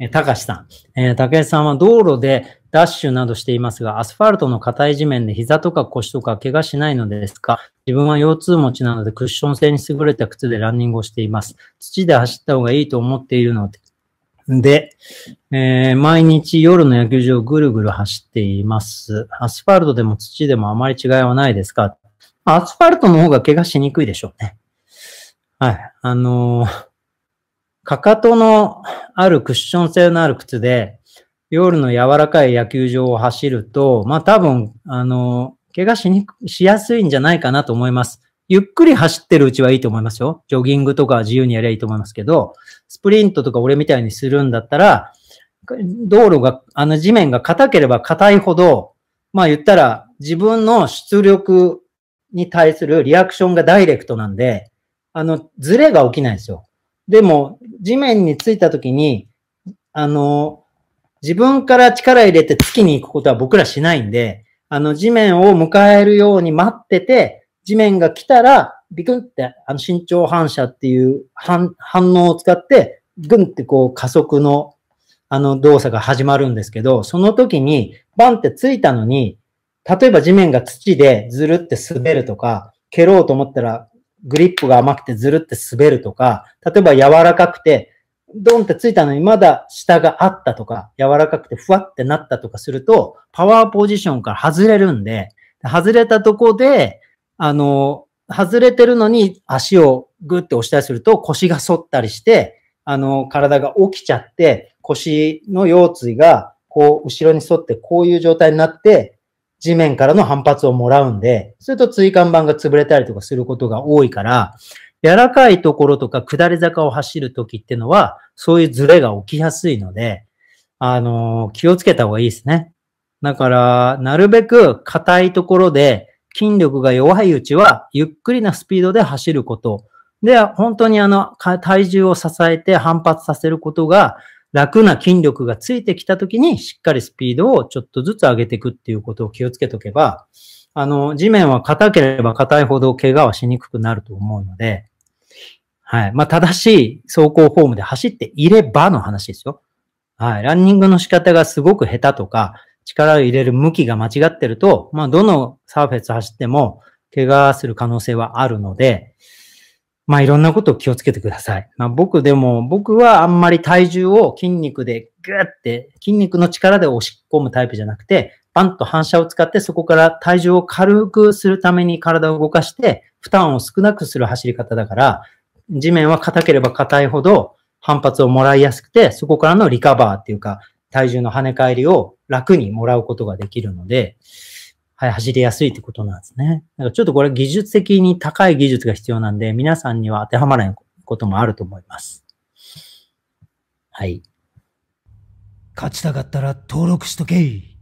えたかしさん。えー、竹井さんは道路でダッシュなどしていますが、アスファルトの硬い地面で膝とか腰とか怪我しないのですか自分は腰痛持ちなのでクッション性に優れた靴でランニングをしています。土で走った方がいいと思っているので、で、えー、毎日夜の野球場をぐるぐる走っています。アスファルトでも土でもあまり違いはないですかアスファルトの方が怪我しにくいでしょうね。はい。あのー、かかとのあるクッション性のある靴で、夜の柔らかい野球場を走ると、まあ多分、あの、怪我しにく、しやすいんじゃないかなと思います。ゆっくり走ってるうちはいいと思いますよ。ジョギングとか自由にやりゃいいと思いますけど、スプリントとか俺みたいにするんだったら、道路が、あの地面が硬ければ硬いほど、まあ言ったら自分の出力に対するリアクションがダイレクトなんで、あの、ズレが起きないんですよ。でも、地面についたときに、あの、自分から力入れて月に行くことは僕らしないんで、あの、地面を迎えるように待ってて、地面が来たら、ビクンって、あの、身長反射っていう反応を使って、グンってこう加速の、あの、動作が始まるんですけど、その時に、バンってついたのに、例えば地面が土でずるって滑るとか、蹴ろうと思ったら、グリップが甘くてずるって滑るとか、例えば柔らかくて、ドンってついたのにまだ下があったとか、柔らかくてふわってなったとかすると、パワーポジションから外れるんで、外れたとこで、あの、外れてるのに足をグッて押したりすると腰が反ったりして、あの、体が起きちゃって、腰の腰椎がこう後ろに反ってこういう状態になって、地面からの反発をもらうんで、すると椎間板が潰れたりとかすることが多いから、柔らかいところとか下り坂を走るときってのは、そういうズレが起きやすいので、あのー、気をつけた方がいいですね。だから、なるべく硬いところで筋力が弱いうちは、ゆっくりなスピードで走ること。で、本当にあの、体重を支えて反発させることが、楽な筋力がついてきた時にしっかりスピードをちょっとずつ上げていくっていうことを気をつけとけば、あの、地面は硬ければ硬いほど怪我はしにくくなると思うので、はい。まあ、正しい走行フォームで走っていればの話ですよ。はい。ランニングの仕方がすごく下手とか、力を入れる向きが間違ってると、まあ、どのサーフェス走っても怪我する可能性はあるので、まあいろんなことを気をつけてください。まあ僕でも、僕はあんまり体重を筋肉でグーって筋肉の力で押し込むタイプじゃなくて、パンと反射を使ってそこから体重を軽くするために体を動かして負担を少なくする走り方だから、地面は硬ければ硬いほど反発をもらいやすくて、そこからのリカバーっていうか、体重の跳ね返りを楽にもらうことができるので、はい、走りやすいってことなんですね。なんかちょっとこれ技術的に高い技術が必要なんで、皆さんには当てはまらないこともあると思います。はい。勝ちたかったら登録しとけい。